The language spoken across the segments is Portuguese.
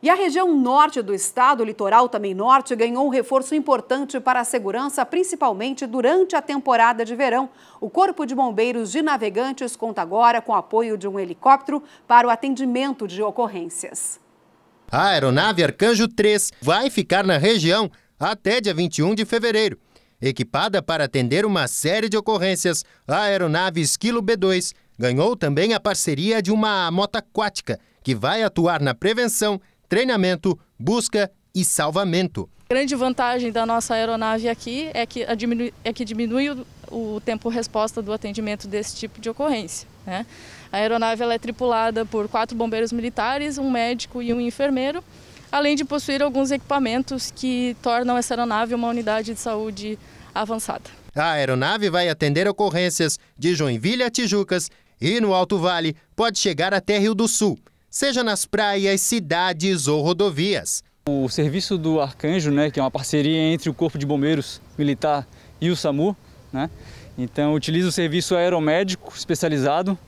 E a região norte do estado, litoral também norte, ganhou um reforço importante para a segurança, principalmente durante a temporada de verão. O Corpo de Bombeiros de Navegantes conta agora com o apoio de um helicóptero para o atendimento de ocorrências. A aeronave Arcanjo 3 vai ficar na região até dia 21 de fevereiro. Equipada para atender uma série de ocorrências, a aeronave Esquilo B2 ganhou também a parceria de uma moto aquática que vai atuar na prevenção treinamento, busca e salvamento. A grande vantagem da nossa aeronave aqui é que, diminui, é que diminui o, o tempo resposta do atendimento desse tipo de ocorrência. Né? A aeronave ela é tripulada por quatro bombeiros militares, um médico e um enfermeiro, além de possuir alguns equipamentos que tornam essa aeronave uma unidade de saúde avançada. A aeronave vai atender ocorrências de Joinville a Tijucas e no Alto Vale pode chegar até Rio do Sul seja nas praias, cidades ou rodovias. O serviço do Arcanjo, né, que é uma parceria entre o Corpo de Bombeiros Militar e o SAMU, né? Então utiliza o serviço aeromédico especializado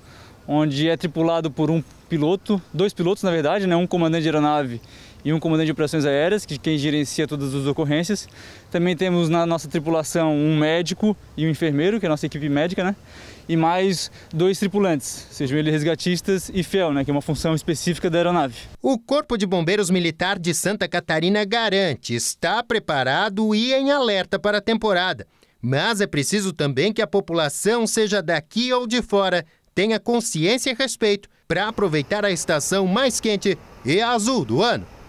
onde é tripulado por um piloto, dois pilotos na verdade, né, um comandante de aeronave e um comandante de operações aéreas, que quem gerencia todas as ocorrências. Também temos na nossa tripulação um médico e um enfermeiro, que é a nossa equipe médica, né? E mais dois tripulantes, sejam eles resgatistas e FEL, né, que é uma função específica da aeronave. O Corpo de Bombeiros Militar de Santa Catarina garante está preparado e em alerta para a temporada. Mas é preciso também que a população, seja daqui ou de fora, tenha consciência e respeito para aproveitar a estação mais quente e azul do ano.